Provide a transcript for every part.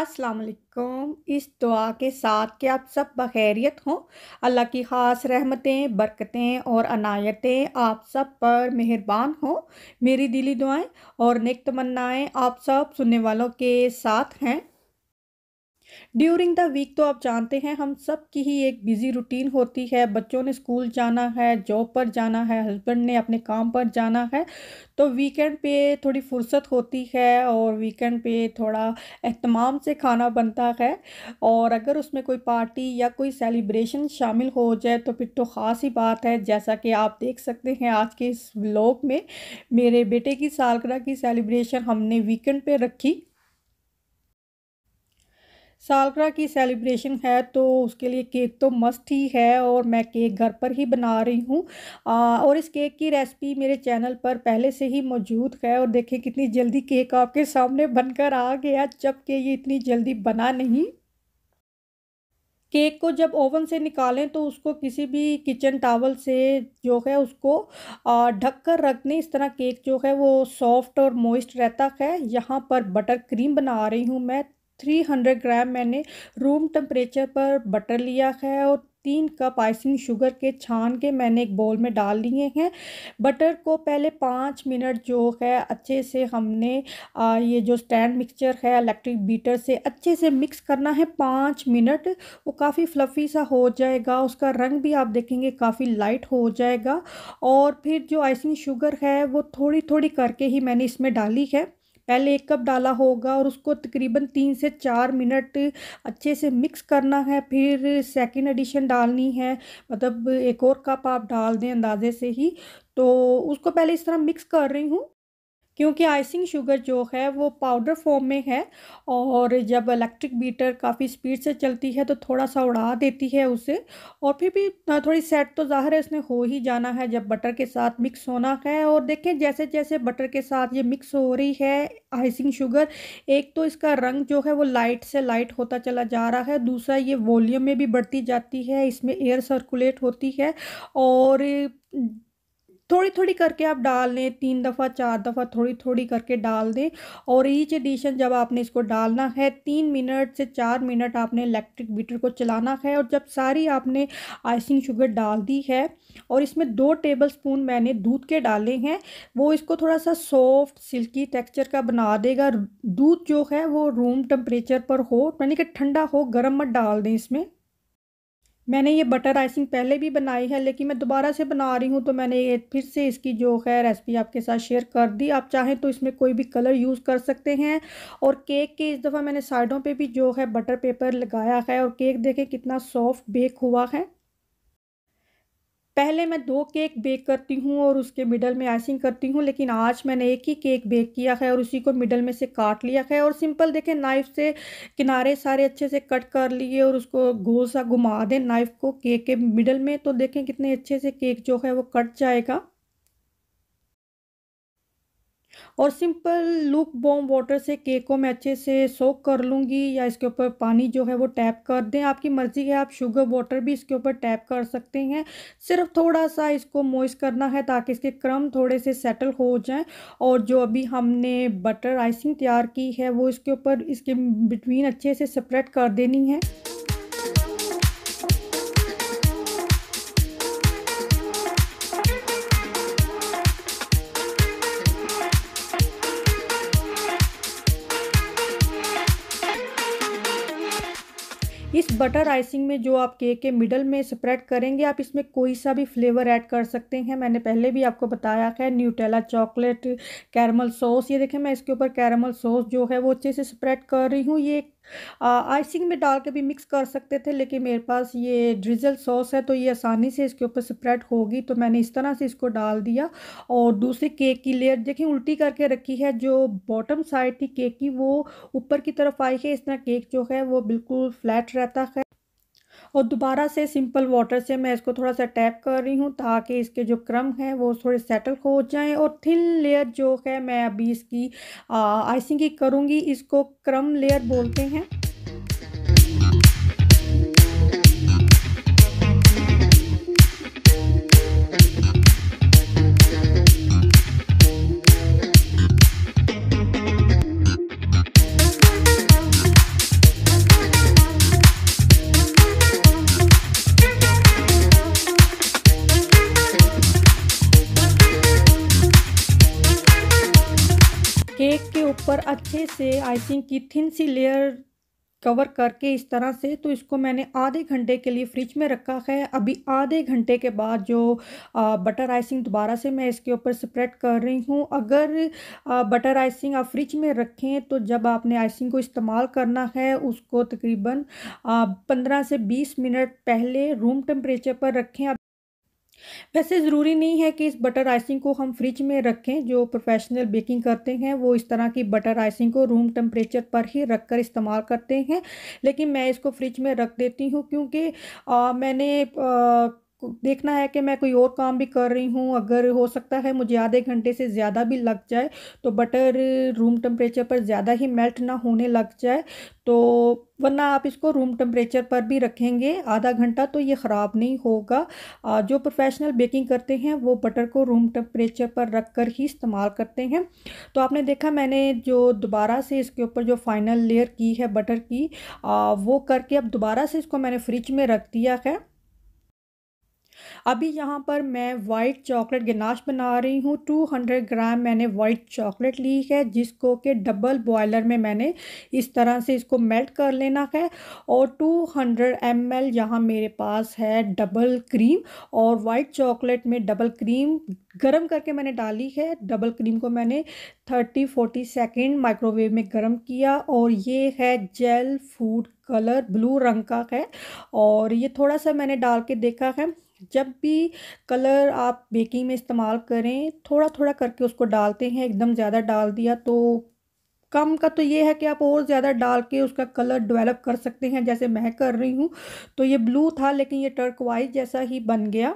असलकुम इस दुआ के साथ के आप सब बखैरियत हों अल्लाह की ख़ास रहमतें बरकतें और अनायतें आप सब पर मेहरबान हों मेरी दिली दुआएं और नेक तमन्नाएं आप सब सुनने वालों के साथ हैं ड्यूरिंग द वीक तो आप जानते हैं हम सब की ही एक बिज़ी रूटीन होती है बच्चों ने स्कूल जाना है जॉब पर जाना है हस्बैंड ने अपने काम पर जाना है तो वीकेंड पे थोड़ी फुर्सत होती है और वीकेंड पे थोड़ा एहतमाम से खाना बनता है और अगर उसमें कोई पार्टी या कोई सेलिब्रेशन शामिल हो जाए तो फिर तो ख़ास ही बात है जैसा कि आप देख सकते हैं आज के इस ब्लॉग में मेरे बेटे की सालगिरह की सेलिब्रेशन हमने वीकेंड पे रखी सालगराह की सेलिब्रेशन है तो उसके लिए केक तो मस्त ही है और मैं केक घर पर ही बना रही हूँ और इस केक की रेसिपी मेरे चैनल पर पहले से ही मौजूद है और देखें कितनी जल्दी केक आपके सामने बनकर आ गया जबकि ये इतनी जल्दी बना नहीं केक को जब ओवन से निकालें तो उसको किसी भी किचन टावल से जो है उसको ढक कर रख दें इस तरह केक जो है वो सॉफ्ट और मॉइस्ट रहता है यहाँ पर बटर क्रीम बना रही हूँ मैं 300 ग्राम मैंने रूम टेम्परेचर पर बटर लिया है और तीन कप आइसिंग शुगर के छान के मैंने एक बोल में डाल लिए हैं बटर को पहले पाँच मिनट जो है अच्छे से हमने आ, ये जो स्टैंड मिक्सचर है इलेक्ट्रिक बीटर से अच्छे से मिक्स करना है पाँच मिनट वो काफ़ी फ्लफ़ी सा हो जाएगा उसका रंग भी आप देखेंगे काफ़ी लाइट हो जाएगा और फिर जो आइसिंग शुगर है वो थोड़ी थोड़ी करके ही मैंने इसमें डाली है पहले एक कप डाला होगा और उसको तकरीबन तीन से चार मिनट अच्छे से मिक्स करना है फिर सेकंड एडिशन डालनी है मतलब एक और कप आप डाल दें अंदाज़े से ही तो उसको पहले इस तरह मिक्स कर रही हूँ क्योंकि आइसिंग शुगर जो है वो पाउडर फॉर्म में है और जब इलेक्ट्रिक बीटर काफ़ी स्पीड से चलती है तो थोड़ा सा उड़ा देती है उसे और फिर भी थोड़ी सेट तो ज़ाहिर है इसने हो ही जाना है जब बटर के साथ मिक्स होना है और देखें जैसे जैसे बटर के साथ ये मिक्स हो रही है आइसिंग शुगर एक तो इसका रंग जो है वो लाइट से लाइट होता चला जा रहा है दूसरा ये वॉल्यूम में भी बढ़ती जाती है इसमें एयर सर्कुलेट होती है और थोड़ी थोड़ी करके आप डाल लें तीन दफ़ा चार दफ़ा थोड़ी थोड़ी करके डाल दें और ईच एडिशन जब आपने इसको डालना है तीन मिनट से चार मिनट आपने इलेक्ट्रिक बीटर को चलाना है और जब सारी आपने आइसिंग शुगर डाल दी है और इसमें दो टेबल स्पून मैंने दूध के डाले हैं वो इसको थोड़ा सा सॉफ्ट सिल्की टेक्स्चर का बना देगा दूध जो है वो रूम टेम्परेचर पर हो यानी कि ठंडा हो गर्म मत डाल दें इसमें मैंने ये बटर आइसिंग पहले भी बनाई है लेकिन मैं दोबारा से बना रही हूँ तो मैंने ये फिर से इसकी जो है रेसिपी आपके साथ शेयर कर दी आप चाहें तो इसमें कोई भी कलर यूज़ कर सकते हैं और केक के इस दफ़ा मैंने साइडों पे भी जो है बटर पेपर लगाया है और केक देखें कितना सॉफ्ट बेक हुआ है पहले मैं दो केक बेक करती हूँ और उसके मिडल में आइसिंग करती हूँ लेकिन आज मैंने एक ही केक बेक किया है और उसी को मिडल में से काट लिया है और सिंपल देखें नाइफ़ से किनारे सारे अच्छे से कट कर लिए और उसको गोल सा घुमा दें नाइफ़ को केक के मिडल में तो देखें कितने अच्छे से केक जो है वो कट जाएगा और सिंपल लुक बॉम वाटर से केक को मैं अच्छे से सोक कर लूँगी या इसके ऊपर पानी जो है वो टैप कर दें आपकी मर्ज़ी है आप शुगर वाटर भी इसके ऊपर टैप कर सकते हैं सिर्फ थोड़ा सा इसको मोइस करना है ताकि इसके क्रम थोड़े से सेटल हो जाएं और जो अभी हमने बटर आइसिंग तैयार की है वो इसके ऊपर इसके बिटवीन अच्छे से स्प्रेड कर देनी है बटर आइसिंग में जो आप केक के मिडल में स्प्रेड करेंगे आप इसमें कोई सा भी फ्लेवर ऐड कर सकते हैं मैंने पहले भी आपको बताया है न्यूटेला चॉकलेट कैरमल सॉस ये देखें मैं इसके ऊपर कैरमल सॉस जो है वो अच्छे से स्प्रेड कर रही हूँ ये आइसिंग में डाल के भी मिक्स कर सकते थे लेकिन मेरे पास ये ड्रिजल सॉस है तो ये आसानी से इसके ऊपर स्प्रेड होगी तो मैंने इस तरह से इसको डाल दिया और दूसरी केक की लेयर देखिए उल्टी करके रखी है जो बॉटम साइड थी केक की वो ऊपर की तरफ आई है इस तरह केक जो है वो बिल्कुल फ्लैट रहता है और दोबारा से सिंपल वाटर से मैं इसको थोड़ा सा टैप कर रही हूँ ताकि इसके जो क्रम हैं वो थोड़े सेटल हो जाएं और थिन लेयर जो है मैं अभी इसकी आइसिंग की करूँगी इसको क्रम लेयर बोलते हैं और अच्छे से आइसिंग की थिन सी लेयर कवर करके इस तरह से तो इसको मैंने आधे घंटे के लिए फ्रिज में रखा है अभी आधे घंटे के बाद जो आ, बटर आइसिंग दोबारा से मैं इसके ऊपर स्प्रेड कर रही हूँ अगर आ, बटर आइसिंग आप फ्रिज में रखें तो जब आपने आइसिंग को इस्तेमाल करना है उसको तकरीबन पंद्रह से बीस मिनट पहले रूम टेम्परेचर पर रखें वैसे ज़रूरी नहीं है कि इस बटर आइसिंग को हम फ्रिज में रखें जो प्रोफेशनल बेकिंग करते हैं वो इस तरह की बटर आइसिंग को रूम टेम्परेचर पर ही रख कर इस्तेमाल करते हैं लेकिन मैं इसको फ्रिज में रख देती हूँ क्योंकि मैंने आ, देखना है कि मैं कोई और काम भी कर रही हूँ अगर हो सकता है मुझे आधे घंटे से ज़्यादा भी लग जाए तो बटर रूम टेम्परेचर पर ज़्यादा ही मेल्ट ना होने लग जाए तो वरना आप इसको रूम टेम्परेचर पर भी रखेंगे आधा घंटा तो ये ख़राब नहीं होगा जो प्रोफेशनल बेकिंग करते हैं वो बटर को रूम टेम्परेचर पर रख कर ही इस्तेमाल करते हैं तो आपने देखा मैंने जो दोबारा से इसके ऊपर जो फाइनल लेयर की है बटर की वो करके अब दोबारा से इसको मैंने फ्रिज में रख दिया है अभी यहाँ पर मैं वाइट चॉकलेट गनाश बना रही हूँ 200 ग्राम मैंने वाइट चॉकलेट ली है जिसको के डबल बॉयलर में मैंने इस तरह से इसको मेल्ट कर लेना है और 200 हंड्रेड एम एल यहाँ मेरे पास है डबल क्रीम और वाइट चॉकलेट में डबल क्रीम गर्म करके मैंने डाली है डबल क्रीम को मैंने 30 40 सेकेंड माइक्रोवेव में गर्म किया और ये है जेल फूड कलर ब्लू रंग का है और ये थोड़ा सा मैंने डाल के देखा है जब भी कलर आप बेकिंग में इस्तेमाल करें थोड़ा थोड़ा करके उसको डालते हैं एकदम ज़्यादा डाल दिया तो कम का तो ये है कि आप और ज़्यादा डाल के उसका कलर डेवलप कर सकते हैं जैसे मैं कर रही हूँ तो ये ब्लू था लेकिन ये टर्क जैसा ही बन गया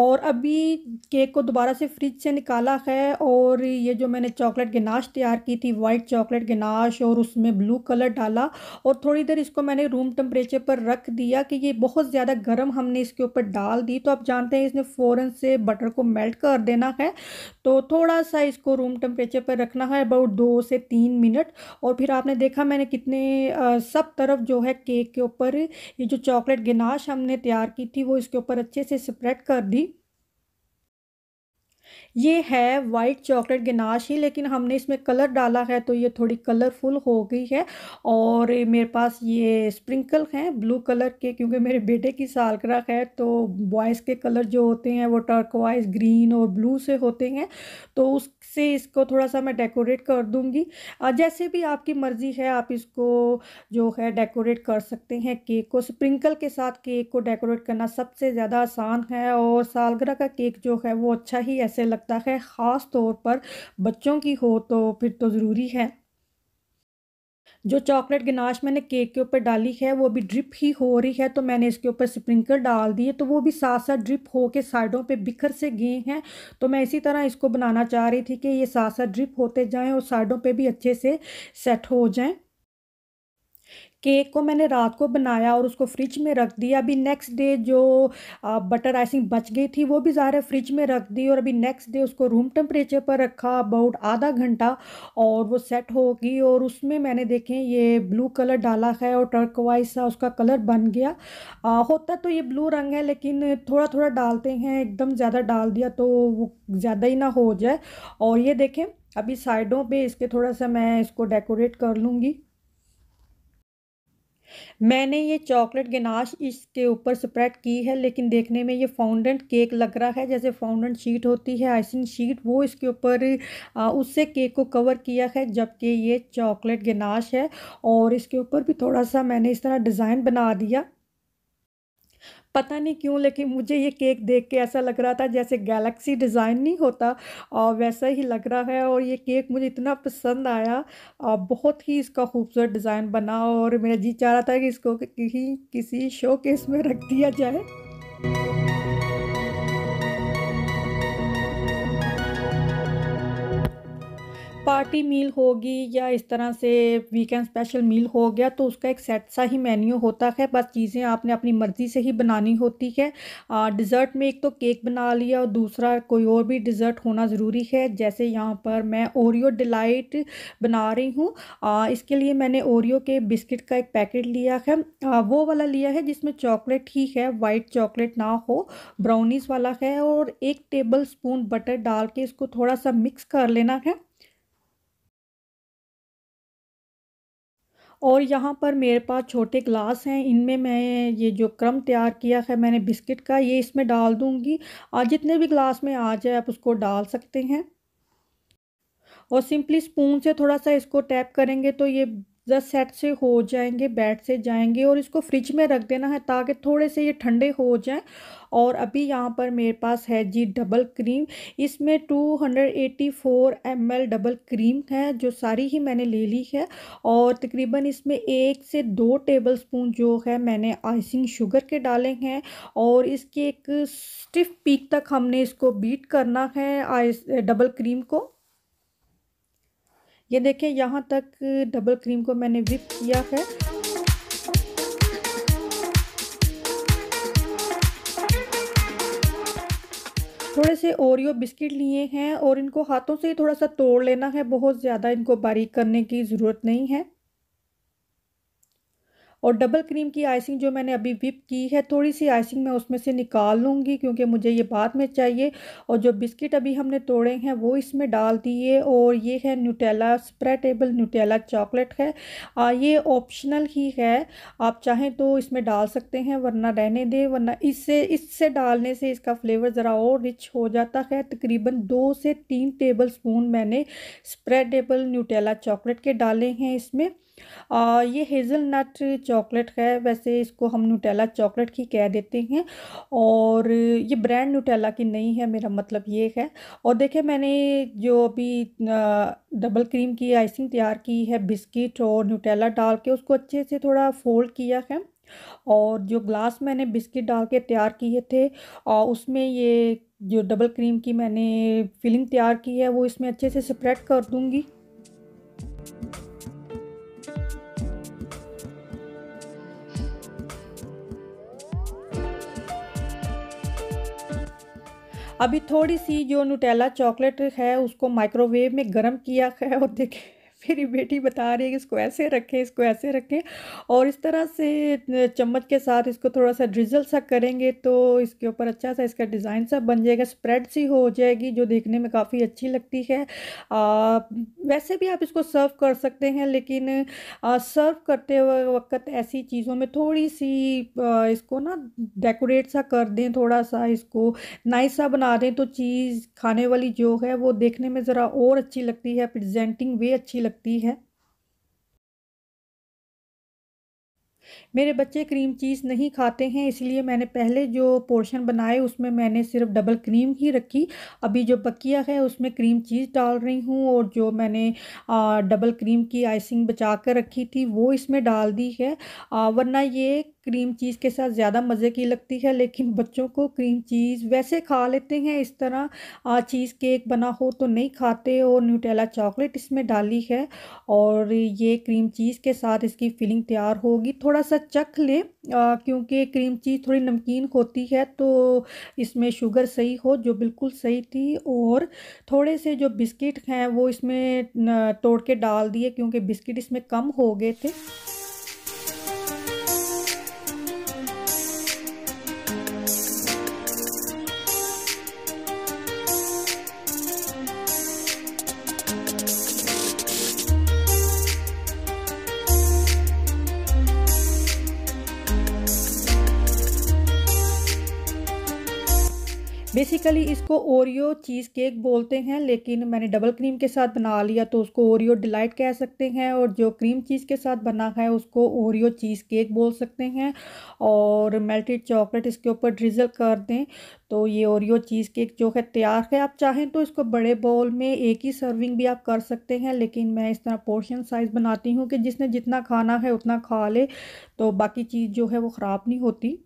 और अभी केक को दोबारा से फ्रिज से निकाला है और ये जो मैंने चॉकलेट गनाश तैयार की थी वाइट चॉकलेट गनाश और उसमें ब्लू कलर डाला और थोड़ी देर इसको मैंने रूम टेम्परेचर पर रख दिया कि ये बहुत ज़्यादा गर्म हमने इसके ऊपर डाल दी तो आप जानते हैं इसने फ़ौरन से बटर को मेल्ट कर देना है तो थोड़ा सा इसको रूम टेम्परेचर पर रखना है अबाउट दो से तीन मिनट और फिर आपने देखा मैंने कितने आ, सब तरफ जो है केक के ऊपर ये जो चॉकलेट गनाश हमने तैयार की थी वो इसके ऊपर अच्छे से स्प्रेड कर दी ये है वाइट चॉकलेट गनाश ही लेकिन हमने इसमें कलर डाला है तो ये थोड़ी कलरफुल हो गई है और मेरे पास ये स्प्रिंकल हैं ब्लू कलर के क्योंकि मेरे बेटे की सालगराह है तो बॉयज़ के कलर जो होते हैं वो टर्कवाइज ग्रीन और ब्लू से होते हैं तो उससे इसको थोड़ा सा मैं डेकोरेट कर दूँगी जैसे भी आपकी मर्ज़ी है आप इसको जो है डेकोरेट कर सकते हैं केक को स्प्रिंकल के साथ केक को डेकोरेट करना सबसे ज़्यादा आसान है और सालगिरह का केक जो है वो अच्छा ही ऐसे से लगता है ख़ास तौर पर बच्चों की हो तो फिर तो ज़रूरी है जो चॉकलेट गनाश मैंने केक के ऊपर डाली है वो भी ड्रिप ही हो रही है तो मैंने इसके ऊपर स्प्रिंकल डाल दिए तो वो भी साथ साथ ड्रिप हो के साइडों पे बिखर से गए हैं तो मैं इसी तरह इसको बनाना चाह रही थी कि ये साथ साथ ड्रिप होते जाएं और साइडों पे भी अच्छे से सेट हो जाएं केक को मैंने रात को बनाया और उसको फ्रिज में रख दिया अभी नेक्स्ट डे जो बटर आइसिंग बच गई थी वो भी ज़ाहिर फ्रिज में रख दी और अभी नेक्स्ट डे उसको रूम टेम्परेचर पर रखा अबाउट आधा घंटा और वो सेट होगी और उसमें मैंने देखें ये ब्लू कलर डाला है और टर्कवाइज सा उसका कलर बन गया आ, होता तो ये ब्लू रंग है लेकिन थोड़ा थोड़ा डालते हैं एकदम ज़्यादा डाल दिया तो वो ज़्यादा ही ना हो जाए और ये देखें अभी साइडों पे इसके थोड़ा सा मैं इसको डेकोरेट कर लूँगी मैंने ये चॉकलेट गनाश इसके ऊपर स्प्रेड की है लेकिन देखने में ये फाउंडेंट केक लग रहा है जैसे फाउंडेंट शीट होती है आइसिंग शीट वो इसके ऊपर उससे केक को कवर किया है जबकि ये चॉकलेट गनाश है और इसके ऊपर भी थोड़ा सा मैंने इस तरह डिज़ाइन बना दिया पता नहीं क्यों लेकिन मुझे ये केक देख के ऐसा लग रहा था जैसे गैलेक्सी डिज़ाइन नहीं होता और वैसा ही लग रहा है और ये केक मुझे इतना पसंद आया और बहुत ही इसका खूबसूरत डिज़ाइन बना और मेरा जी चाह रहा था कि इसको कहीं किसी शो केस में रख दिया जाए पार्टी मील होगी या इस तरह से वीकेंड स्पेशल मील हो गया तो उसका एक सेट सा ही मेन्यू होता है बस चीज़ें आपने अपनी मर्ज़ी से ही बनानी होती है डिज़र्ट में एक तो केक बना लिया और दूसरा कोई और भी डिज़र्ट होना ज़रूरी है जैसे यहाँ पर मैं ओरियो डिलाइट बना रही हूँ इसके लिए मैंने ओरियो के बिस्किट का एक पैकेट लिया है आ, वो वाला लिया है जिसमें चॉकलेट ही है वाइट चॉकलेट ना हो ब्राउनीज़ वाला है और एक टेबल स्पून बटर डाल के इसको थोड़ा सा मिक्स कर लेना है और यहाँ पर मेरे पास छोटे ग्लास हैं इनमें मैं ये जो क्रम तैयार किया है मैंने बिस्किट का ये इसमें डाल दूँगी और जितने भी ग्लास में आ जाए आप उसको डाल सकते हैं और सिंपली स्पून से थोड़ा सा इसको टैप करेंगे तो ये ज़रा सेट से हो जाएंगे बेड से जाएंगे और इसको फ्रिज में रख देना है ताकि थोड़े से ये ठंडे हो जाएं और अभी यहाँ पर मेरे पास है जी डबल क्रीम इसमें 284 ml डबल क्रीम है जो सारी ही मैंने ले ली है और तकरीबन इसमें एक से दो टेबल स्पून जो है मैंने आइसिंग शुगर के डाले हैं और इसके एक स्टिफ पीक तक हमने इसको बीट करना है आइस डबल क्रीम को ये देखें यहाँ तक डबल क्रीम को मैंने विप किया है थोड़े से ओरियो बिस्किट लिए हैं और इनको हाथों से ही थोड़ा सा तोड़ लेना है बहुत ज़्यादा इनको बारीक करने की ज़रूरत नहीं है और डबल क्रीम की आइसिंग जो मैंने अभी विप की है थोड़ी सी आइसिंग मैं उसमें से निकाल लूँगी क्योंकि मुझे ये बाद में चाहिए और जो बिस्किट अभी हमने तोड़े हैं वो इसमें डाल दिए और ये है न्यूटेला स्प्रेडेबल न्यूटेला चॉकलेट है आ, ये ऑप्शनल ही है आप चाहें तो इसमें डाल सकते हैं वरना रहने दें वरना इससे इससे डालने से इसका फ्लेवर ज़रा और रिच हो जाता है तकरीबन दो से तीन टेबल स्पून मैंने स्प्रेडेबल न्यूटेला चॉकलेट के डाले हैं इसमें आ, ये हेज़ल नट चॉकलेट है वैसे इसको हम न्यूटेला चॉकलेट की कह देते हैं और ये ब्रांड न्यूटेला की नहीं है मेरा मतलब ये है और देखिए मैंने जो अभी डबल क्रीम की आइसिंग तैयार की है बिस्किट और न्यूटेला डाल के उसको अच्छे से थोड़ा फोल्ड किया है और जो ग्लास मैंने बिस्किट डाल के तैयार किए थे और उसमें ये जो डबल क्रीम की मैंने फिलिंग तैयार की है वो इसमें अच्छे से स्प्रेड कर दूँगी अभी थोड़ी सी जो नुटेला चॉकलेट है उसको माइक्रोवेव में गर्म किया है और देखें मेरी बेटी बता रही है कि इसको ऐसे रखें इसको ऐसे रखें और इस तरह से चम्मच के साथ इसको थोड़ा सा ड्रिजल सा करेंगे तो इसके ऊपर अच्छा सा इसका डिज़ाइन सा बन जाएगा स्प्रेड सी हो जाएगी जो देखने में काफ़ी अच्छी लगती है आ, वैसे भी आप इसको सर्व कर सकते हैं लेकिन आ, सर्व करते वक्त ऐसी चीज़ों में थोड़ी सी आ, इसको ना डेकोरेट सा कर दें थोड़ा सा इसको नाइस सा बना दें तो चीज़ खाने वाली जो है वो देखने में ज़रा और अच्छी लगती है प्रजेंटिंग वे अच्छी लगती सकती है मेरे बच्चे क्रीम चीज़ नहीं खाते हैं इसलिए मैंने पहले जो पोर्शन बनाए उसमें मैंने सिर्फ डबल क्रीम ही रखी अभी जो बकिया है उसमें क्रीम चीज़ डाल रही हूँ और जो मैंने आ, डबल क्रीम की आइसिंग बचा कर रखी थी वो इसमें डाल दी है आ, वरना ये क्रीम चीज़ के साथ ज़्यादा मज़े की लगती है लेकिन बच्चों को क्रीम चीज़ वैसे खा लेते हैं इस तरह आ, चीज़ केक बना हो तो नहीं खाते और न्यूटेला चॉकलेट इसमें डाली है और ये क्रीम चीज़ के साथ इसकी फिलिंग तैयार होगी थोड़ा सा चख लें क्योंकि क्रीम चीज़ थोड़ी नमकीन होती है तो इसमें शुगर सही हो जो बिल्कुल सही थी और थोड़े से जो बिस्किट हैं वो इसमें तोड़ के डाल दिए क्योंकि बिस्किट इसमें कम हो गए थे बेसिकली इसको ओरियो चीज़ केक बोलते हैं लेकिन मैंने डबल क्रीम के साथ बना लिया तो उसको ओरियो डिलाइट कह सकते हैं और जो क्रीम चीज़ के साथ बना है उसको ओरियो चीज़ केक बोल सकते हैं और मेल्टेड चॉकलेट इसके ऊपर ड्रिजल कर दें तो ये ओरियो चीज़ केक जो है तैयार है आप चाहें तो इसको बड़े बाउल में एक ही सर्विंग भी आप कर सकते हैं लेकिन मैं इस तरह पोर्शन साइज़ बनाती हूँ कि जिसने जितना खाना है उतना खा ले तो बाकी चीज़ जो है वो ख़राब नहीं होती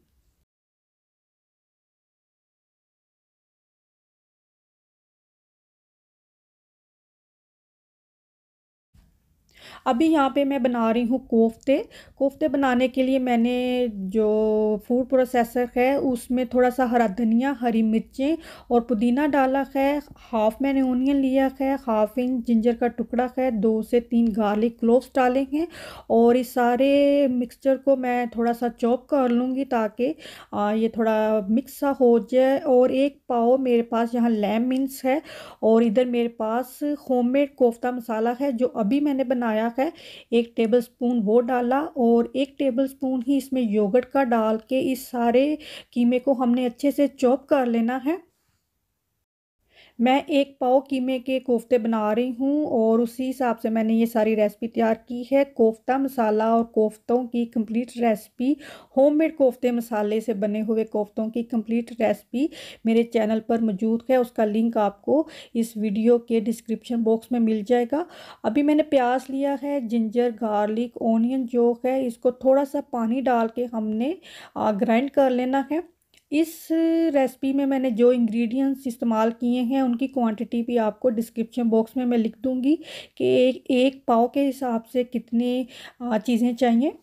अभी यहाँ पे मैं बना रही हूँ कोफ्ते कोफ्ते बनाने के लिए मैंने जो फूड प्रोसेसर है उसमें थोड़ा सा हरा धनिया हरी मिर्चें और पुदीना डाला है हाफ़ मैंने ओनियन लिया है हाफ इंच जिंजर का टुकड़ा है दो से तीन गार्लिक क्लोव्स डाले हैं और इस सारे मिक्सचर को मैं थोड़ा सा चॉप कर लूँगी ताकि ये थोड़ा मिक्स सा हो जाए और एक पाव मेरे पास यहाँ लेम मिन्स है और इधर मेरे पास होममेड कोफ्ता मसाला है जो अभी मैंने बनाया नमक है एक टेबल स्पून वो डाला और एक टेबल स्पून ही इसमें योगर्ट का डाल के इस सारे कीमे को हमने अच्छे से चॉप कर लेना है मैं एक पाव कीमे के कोफ्ते बना रही हूँ और उसी हिसाब से मैंने ये सारी रेसिपी तैयार की है कोफ्ता मसाला और कोफ्तों की कंप्लीट रेसिपी होममेड कोफ्ते मसाले से बने हुए कोफ्तों की कंप्लीट रेसिपी मेरे चैनल पर मौजूद है उसका लिंक आपको इस वीडियो के डिस्क्रिप्शन बॉक्स में मिल जाएगा अभी मैंने प्याज लिया है जिंजर गार्लिक ओनियन जो है इसको थोड़ा सा पानी डाल के हमने ग्राइंड कर लेना है इस रेसिपी में मैंने जो इंग्रेडिएंट्स इस्तेमाल किए हैं उनकी क्वांटिटी भी आपको डिस्क्रिप्शन बॉक्स में मैं लिख दूंगी कि एक एक पाव के हिसाब से कितनी चीज़ें चाहिए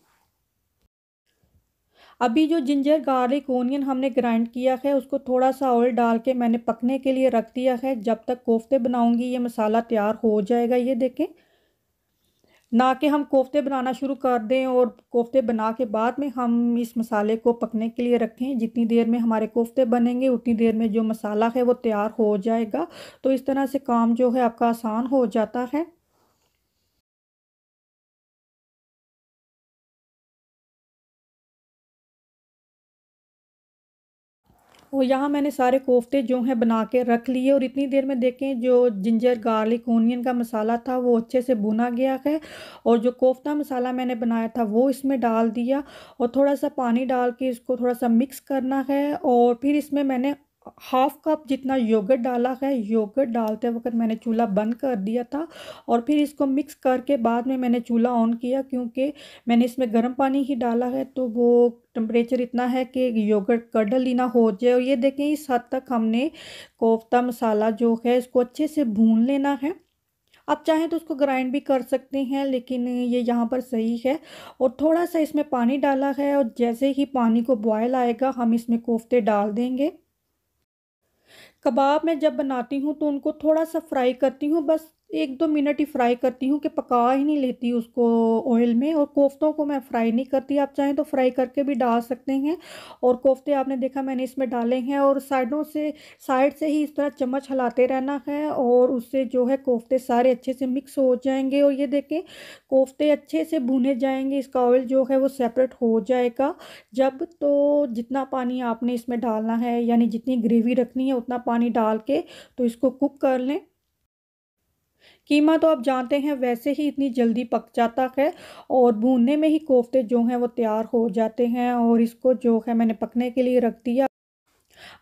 अभी जो जिंजर गार्लिक ओनियन हमने ग्राइंड किया है उसको थोड़ा सा ऑयल डाल के मैंने पकने के लिए रख दिया है जब तक कोफ्ते बनाऊंगी ये मसाला तैयार हो जाएगा ये देखें ना कि हम कोफ्ते बनाना शुरू कर दें और कोफ्ते बना के बाद में हम इस मसाले को पकने के लिए रखें जितनी देर में हमारे कोफ्ते बनेंगे उतनी देर में जो मसाला है वो तैयार हो जाएगा तो इस तरह से काम जो है आपका आसान हो जाता है और यहाँ मैंने सारे कोफ्ते जो हैं बना के रख लिए और इतनी देर में देखें जो जिंजर गार्लिक ओनियन का मसाला था वो अच्छे से भुना गया है और जो कोफ्ता मसाला मैंने बनाया था वो इसमें डाल दिया और थोड़ा सा पानी डाल के इसको थोड़ा सा मिक्स करना है और फिर इसमें मैंने हाफ कप जितना योगर्ट डाला है योगर्ट डालते वक्त मैंने चूल्हा बंद कर दिया था और फिर इसको मिक्स करके बाद में मैंने चूल्हा ऑन किया क्योंकि मैंने इसमें गर्म पानी ही डाला है तो वो टेम्परेचर इतना है कि योगर्ट कडल ही ना हो जाए और ये देखें इस हद तक हमने कोफ्ता मसाला जो है इसको अच्छे से भून लेना है आप चाहें तो उसको ग्राइंड भी कर सकते हैं लेकिन ये यहाँ पर सही है और थोड़ा सा इसमें पानी डाला है और जैसे ही पानी को बॉयल आएगा हम इसमें कोफ्ते डाल देंगे कबाब मैं जब बनाती हूँ तो उनको थोड़ा सा फ्राई करती हूँ बस एक दो मिनट ही फ्राई करती हूँ कि पका ही नहीं लेती उसको ऑयल में और कोफ्तों को मैं फ्राई नहीं करती आप चाहें तो फ्राई करके भी डाल सकते हैं और कोफ्ते आपने देखा मैंने इसमें डाले हैं और साइडों से साइड से ही इस तरह चम्मच हलाते रहना है और उससे जो है कोफ्ते सारे अच्छे से मिक्स हो जाएंगे और ये देखें कोफ्ते अच्छे से भुने जाएंगे इसका ऑयल जो है वो सेपरेट हो जाएगा जब तो जितना पानी आपने इसमें डालना है यानी जितनी ग्रेवी रखनी है उतना पानी डाल के तो इसको कुक कर लें कीमा तो आप जानते हैं वैसे ही इतनी जल्दी पक जाता है और भूनने में ही कोफ्ते जो हैं वो तैयार हो जाते हैं और इसको जो है मैंने पकने के लिए रख दिया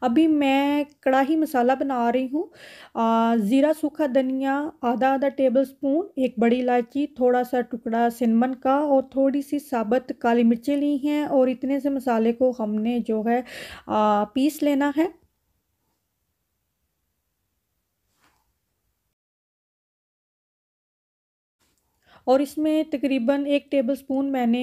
अभी मैं कड़ाही मसाला बना रही हूँ ज़ीरा सूखा धनिया आधा आधा टेबल स्पून एक बड़ी इलायची थोड़ा सा टुकड़ा सिनमन का और थोड़ी सी साबत काली मिर्चें ली हैं और इतने से मसाले को हमने जो है आ, पीस लेना है और इसमें तकरीबन एक टेबल स्पून मैंने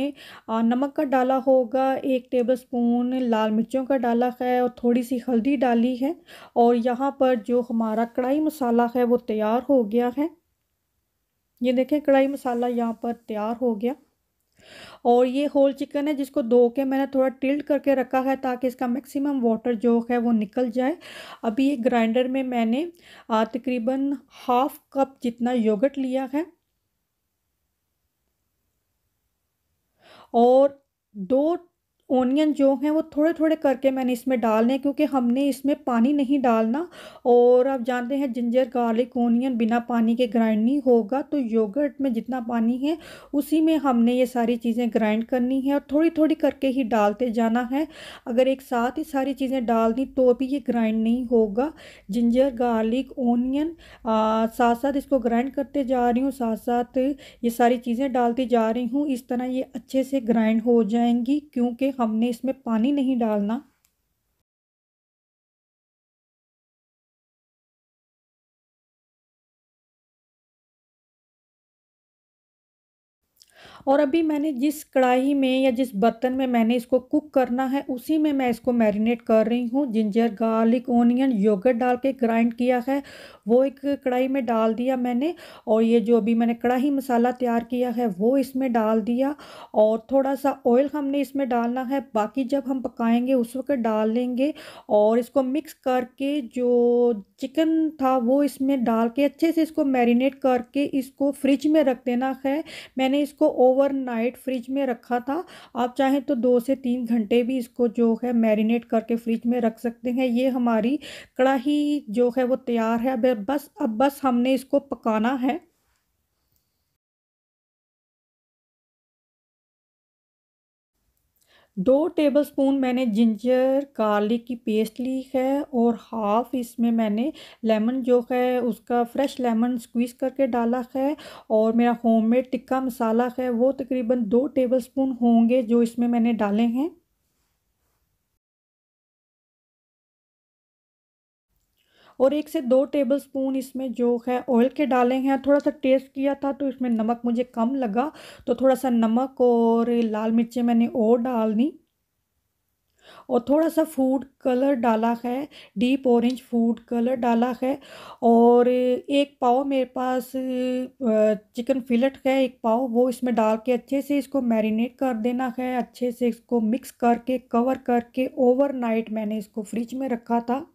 नमक का डाला होगा एक टेबल स्पून लाल मिर्चों का डाला है और थोड़ी सी हल्दी डाली है और यहाँ पर जो हमारा कढ़ाई मसाला है वो तैयार हो गया है ये देखें कढ़ाई मसाला यहाँ पर तैयार हो गया और ये होल चिकन है जिसको धो के मैंने थोड़ा टिल्ट करके रखा है ताकि इसका मैक्सिमम वाटर जो है वो निकल जाए अभी ये ग्राइंडर में मैंने तकरीबन हाफ़ कप जितना योगर्ट लिया है और दो ओनियन जो हैं वो थोड़े थोड़े करके मैंने इसमें डालने क्योंकि हमने इसमें पानी नहीं डालना और आप जानते हैं जिंजर गार्लिक ओनियन बिना पानी के ग्राइंड नहीं होगा तो योगर्ट में जितना पानी है उसी में हमने ये सारी चीज़ें ग्राइंड करनी है और थोड़ी थोड़ी करके ही डालते जाना है अगर एक साथ ही सारी चीज़ें डाल दी तो भी ये ग्राइंड नहीं होगा जिंजर गार्लिक ओनियन साथ साथ इसको ग्राइंड करते जा रही हूँ साथ साथ ये सारी चीज़ें डालती जा रही हूँ इस तरह ये अच्छे से ग्राइंड हो जाएंगी क्योंकि हमने इसमें पानी नहीं डालना और अभी मैंने जिस कढ़ाई में या जिस बर्तन में मैंने इसको कुक करना है उसी में मैं इसको मैरिनेट कर रही हूँ जिंजर गार्लिक ओनियन योगर्ट डाल के ग्राइंड किया है वो एक कढ़ाई में डाल दिया मैंने और ये जो अभी मैंने कढ़ाई मसाला तैयार किया है वो इसमें डाल दिया और थोड़ा सा ऑयल हमने इसमें डालना है बाकी जब हम पकाएंगे उस वक्त डाल लेंगे और इसको मिक्स करके जो चिकन था वो इसमें डाल के अच्छे से इसको मैरिनेट करके इसको फ्रिज में रख देना है मैंने इसको ओवरनाइट फ्रिज में रखा था आप चाहें तो दो से तीन घंटे भी इसको जो है मैरिनेट करके फ्रिज में रख सकते हैं ये हमारी कड़ाही जो है वो तैयार है अब बस अब बस हमने इसको पकाना है दो टेबलस्पून मैंने जिंजर गार्लिक की पेस्ट ली है और हाफ़ इसमें मैंने लेमन जो है उसका फ्रेश लेमन स्क्वीज़ करके डाला है और मेरा होममेड टिक्का मसाला है वो तकरीबन दो टेबलस्पून होंगे जो इसमें मैंने डाले हैं और एक से दो टेबल स्पून इसमें जो है ऑयल के डाले हैं थोड़ा सा टेस्ट किया था तो इसमें नमक मुझे कम लगा तो थोड़ा सा नमक और लाल मिर्ची मैंने और डाल दी और थोड़ा सा फूड कलर डाला है डीप ऑरेंज फूड कलर डाला है और एक पाव मेरे पास चिकन फिलट है एक पाव वो इसमें डाल के अच्छे से इसको मैरिनेट कर देना है अच्छे से इसको मिक्स करके कवर करके ओवरनाइट मैंने इसको फ्रिज में रखा था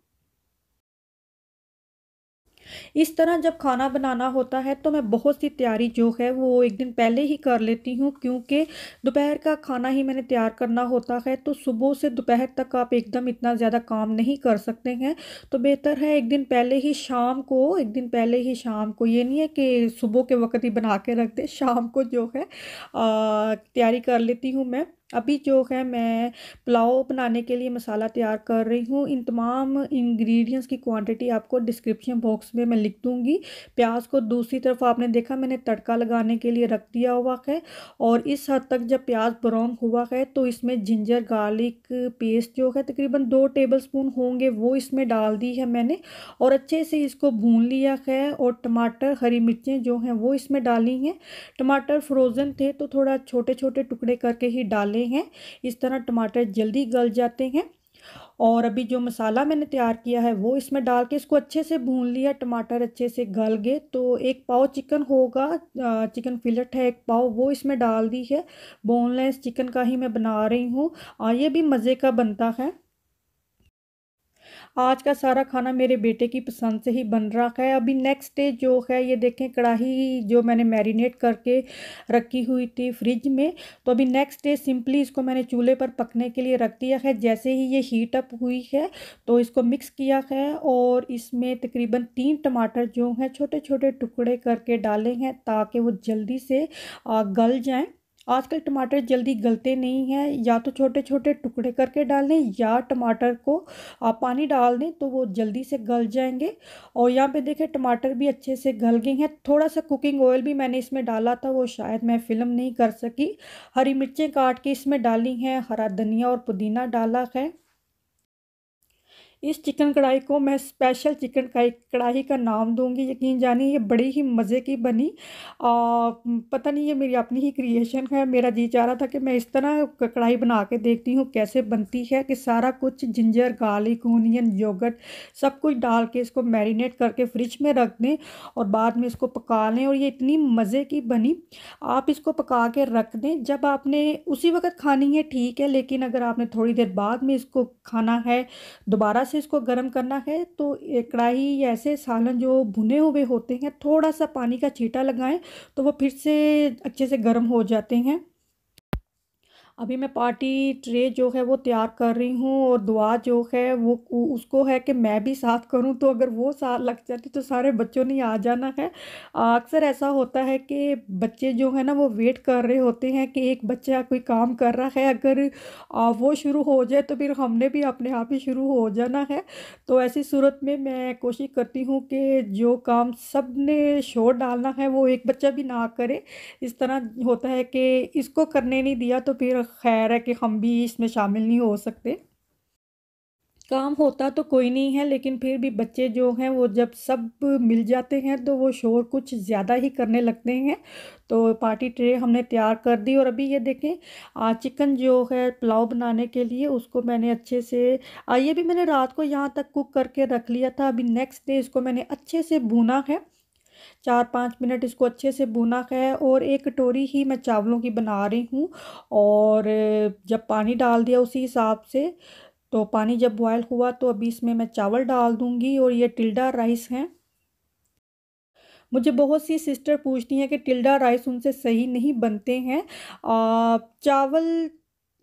इस तरह जब खाना बनाना होता है तो मैं बहुत सी तैयारी जो है वो एक दिन पहले ही कर लेती हूँ क्योंकि दोपहर का खाना ही मैंने तैयार करना होता है तो सुबह से दोपहर तक आप एकदम इतना ज़्यादा काम नहीं कर सकते हैं तो बेहतर है एक दिन पहले ही शाम को एक दिन पहले ही शाम को ये नहीं है कि सुबह के वक्त ही बना के रख दे शाम को जो है तैयारी कर लेती हूँ मैं अभी जो है मैं पुलाव बनाने के लिए मसाला तैयार कर रही हूँ इन तमाम इंग्रेडिएंट्स की क्वांटिटी आपको डिस्क्रिप्शन बॉक्स में मैं लिख दूँगी प्याज को दूसरी तरफ आपने देखा मैंने तड़का लगाने के लिए रख दिया हुआ है और इस हद तक जब प्याज ब्राउन हुआ है तो इसमें जिंजर गार्लिक पेस्ट जो है तकरीबन दो टेबल स्पून होंगे वो इसमें डाल दी है मैंने और अच्छे से इसको भून लिया है और टमाटर हरी मिर्चें जो हैं वो इसमें डाली हैं टमाटर फ्रोज़न थे तो थोड़ा छोटे छोटे टुकड़े करके ही डालें रहे हैं इस तरह टमाटर जल्दी गल जाते हैं और अभी जो मसाला मैंने तैयार किया है वो इसमें डाल के इसको अच्छे से भून लिया टमाटर अच्छे से गल गए तो एक पाव चिकन होगा चिकन फिलट है एक पाव वो इसमें डाल दी है बोनलेस चिकन का ही मैं बना रही हूँ हाँ, ये भी मज़े का बनता है आज का सारा खाना मेरे बेटे की पसंद से ही बन रहा है अभी नेक्स्ट डे जो है ये देखें कढ़ाई जो मैंने मैरिनेट करके रखी हुई थी फ्रिज में तो अभी नेक्स्ट डे सिंपली इसको मैंने चूल्हे पर पकने के लिए रख दिया है जैसे ही ये हीट अप हुई है तो इसको मिक्स किया है और इसमें तकरीबन तीन टमाटर जो हैं छोटे छोटे टुकड़े करके डाले हैं ताकि वो जल्दी से गल जाएँ आजकल टमाटर जल्दी गलते नहीं हैं या तो छोटे छोटे टुकड़े करके डाल दें या टमाटर को आप पानी डाल दें तो वो जल्दी से गल जाएंगे और यहाँ पे देखें टमाटर भी अच्छे से गल गए हैं थोड़ा सा कुकिंग ऑयल भी मैंने इसमें डाला था वो शायद मैं फ़िल्म नहीं कर सकी हरी मिर्चें काट के इसमें डाली हैं हरा धनिया और पुदीना डाला है इस चिकन कढ़ाई को मैं स्पेशल चिकन कढ़ाई का नाम दूंगी यकीन जानिए ये बड़ी ही मज़े की बनी आ, पता नहीं ये मेरी अपनी ही क्रिएशन है मेरा जी चाह रहा था कि मैं इस तरह कढ़ाई बना के देखती हूँ कैसे बनती है कि सारा कुछ जिंजर गार्लिक ओनियन योगट सब कुछ डाल के इसको मैरिनेट करके फ्रिज में रख दें और बाद में इसको पका लें और ये इतनी मज़े की बनी आप इसको पका के रख दें जब आपने उसी वक्त खानी है ठीक है लेकिन अगर आपने थोड़ी देर बाद में इसको खाना है दोबारा से इसको गर्म करना है तो कढ़ाई ऐसे सालन जो भुने हुए होते हैं थोड़ा सा पानी का छीटा लगाएं तो वो फिर से अच्छे से गर्म हो जाते हैं अभी मैं पार्टी ट्रे जो है वो तैयार कर रही हूँ और दुआ जो है वो उसको है कि मैं भी साथ करूँ तो अगर वो साथ लग जाती तो सारे बच्चों ने आ जाना है अक्सर ऐसा होता है कि बच्चे जो है ना वो वेट कर रहे होते हैं कि एक बच्चा कोई काम कर रहा है अगर वो शुरू हो जाए तो फिर हमने भी अपने आप ही शुरू हो जाना है तो ऐसी सूरत में मैं कोशिश करती हूँ कि जो काम सब ने शोर डालना है वो एक बच्चा भी ना करे इस तरह होता है कि इसको करने नहीं दिया तो फिर खैर है कि हम भी इसमें शामिल नहीं हो सकते काम होता तो कोई नहीं है लेकिन फिर भी बच्चे जो हैं वो जब सब मिल जाते हैं तो वो शोर कुछ ज़्यादा ही करने लगते हैं तो पार्टी ट्रे हमने तैयार कर दी और अभी ये देखें आ, चिकन जो है पुलाव बनाने के लिए उसको मैंने अच्छे से आइए भी मैंने रात को यहाँ तक कुक करके रख लिया था अभी नेक्स्ट डे इसको मैंने अच्छे से भूना है चार पाँच मिनट इसको अच्छे से भुना है और एक कटोरी ही मैं चावलों की बना रही हूँ और जब पानी डाल दिया उसी हिसाब से तो पानी जब बॉयल हुआ तो अभी इसमें मैं चावल डाल दूँगी और ये टिल्डा राइस हैं मुझे बहुत सी सिस्टर पूछती हैं कि टिल्डा राइस उनसे सही नहीं बनते हैं आ, चावल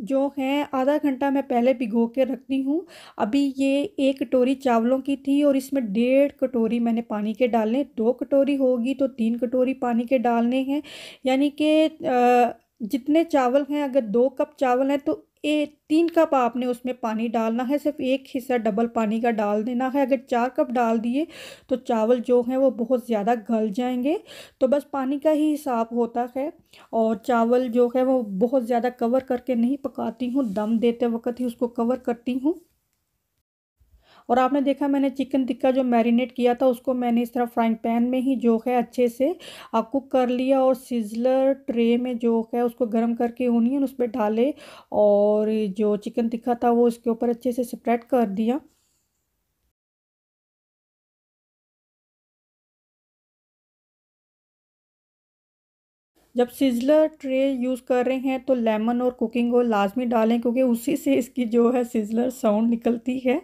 जो हैं आधा घंटा मैं पहले भिगो के रखती हूँ अभी ये एक कटोरी चावलों की थी और इसमें डेढ़ कटोरी मैंने पानी के डालने दो कटोरी होगी तो तीन कटोरी पानी के डालने हैं यानी कि जितने चावल हैं अगर दो कप चावल हैं तो ए तीन कप आपने उसमें पानी डालना है सिर्फ एक हिस्सा डबल पानी का डाल देना है अगर चार कप डाल दिए तो चावल जो हैं वो बहुत ज़्यादा गल जाएंगे तो बस पानी का ही हिसाब होता है और चावल जो है वो बहुत ज़्यादा कवर करके नहीं पकाती हूँ दम देते वक्त ही उसको कवर करती हूँ और आपने देखा मैंने चिकन टिक्का जो मैरिनेट किया था उसको मैंने इस तरह फ्राइंग पैन में ही जो है अच्छे से कुक कर लिया और सिजलर ट्रे में जो है उसको गर्म करके ओनियन उस पर डाले और जो चिकन टिक्का था वो इसके ऊपर अच्छे से स्प्रेड कर दिया जब सिजलर ट्रे यूज़ कर रहे हैं तो लेमन और कुकिंग ऑयल लाजमी डालें क्योंकि उसी से इसकी जो है सिजलर साउंड निकलती है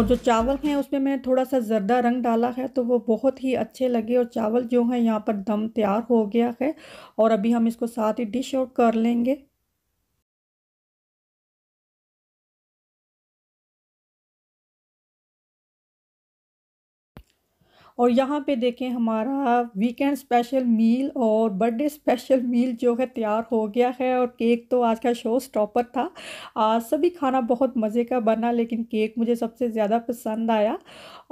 और जो चावल हैं उसमें मैंने थोड़ा सा ज़रदा रंग डाला है तो वो बहुत ही अच्छे लगे और चावल जो है यहाँ पर दम तैयार हो गया है और अभी हम इसको साथ ही डिश आउट कर लेंगे और यहाँ पे देखें हमारा वीकेंड स्पेशल मील और बर्थडे स्पेशल मील जो है तैयार हो गया है और केक तो आज का शो स्टॉपर था आज सभी खाना बहुत मज़े का बना लेकिन केक मुझे सबसे ज़्यादा पसंद आया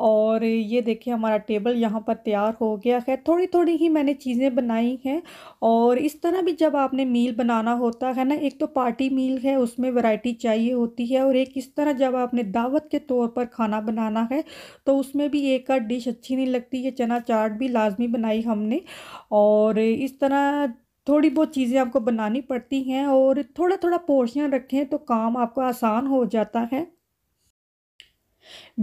और ये देखें हमारा टेबल यहाँ पर तैयार हो गया है थोड़ी थोड़ी ही मैंने चीज़ें बनाई हैं और इस तरह भी जब आपने मील बनाना होता है ना एक तो पार्टी मील है उसमें वैरायटी चाहिए होती है और एक इस तरह जब आपने दावत के तौर पर खाना बनाना है तो उसमें भी एक आध डिश अच्छी नहीं लगती है चना चाट भी लाजमी बनाई हमने और इस तरह थोड़ी बहुत चीज़ें आपको बनानी पड़ती हैं और थोड़ा थोड़ा पोर्शन रखें तो काम आपको आसान हो जाता है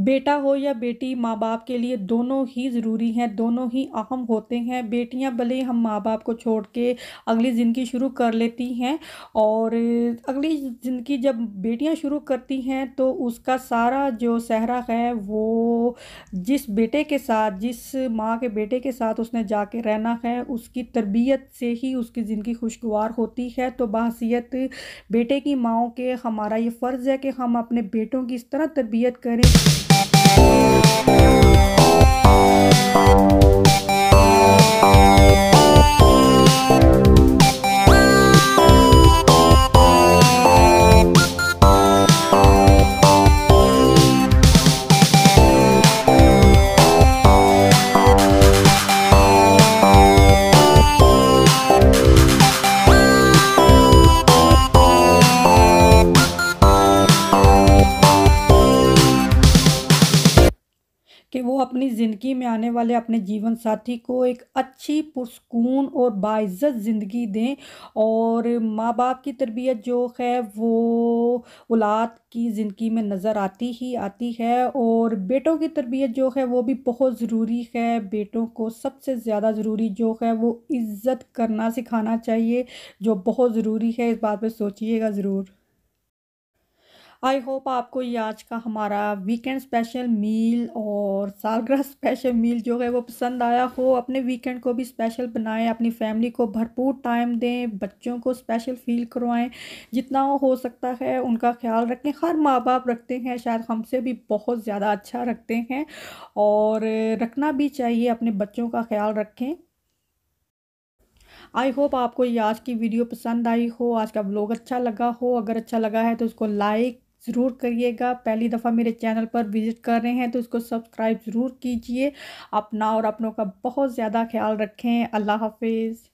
बेटा हो या बेटी माँ बाप के लिए दोनों ही ज़रूरी हैं दोनों ही अहम होते हैं बेटियाँ भले हम माँ बाप को छोड़ के अगली ज़िंदगी शुरू कर लेती हैं और अगली ज़िंदगी जब बेटियाँ शुरू करती हैं तो उसका सारा जो सहरा है वो जिस बेटे के साथ जिस माँ के बेटे के साथ उसने जाके रहना है उसकी तरबियत से ही उसकी ज़िंदगी खुशगवार होती है तो बासीत बेटे की माओ के हमारा ये फ़र्ज़ है कि हम अपने बेटों की इस तरह तरबियत करें Thank you. वाले अपने जीवन साथी को एक अच्छी पुरस्कून और बाइज़त ज़िंदगी दें और माँ बाप की तरबियत जो है वो औलाद की ज़िंदगी में नज़र आती ही आती है और बेटों की तरबियत जो है वो भी बहुत ज़रूरी है बेटों को सबसे ज़्यादा ज़रूरी जो है वो इज़्ज़त करना सिखाना चाहिए जो बहुत ज़रूरी है इस बात पर सोचिएगा ज़रूर आई होप आपको ये आज का हमारा वीकेंड स्पेशल मील और सालगिरह स्पेशल मील जो है वो पसंद आया हो अपने वीकेंड को भी स्पेशल बनाएं अपनी फैमिली को भरपूर टाइम दें बच्चों को स्पेशल फील करवाएं जितना हो सकता है उनका ख्याल रखें हर माँ बाप रखते हैं शायद हमसे भी बहुत ज़्यादा अच्छा रखते हैं और रखना भी चाहिए अपने बच्चों का ख्याल रखें आई होप आपको ये आज की वीडियो पसंद आई हो आज का ब्लॉग अच्छा लगा हो अगर अच्छा लगा है तो उसको लाइक ज़रूर करिएगा पहली दफ़ा मेरे चैनल पर विज़िट कर रहे हैं तो इसको सब्सक्राइब ज़रूर कीजिए अपना और अपनों का बहुत ज़्यादा ख्याल रखें अल्लाह हाफिज़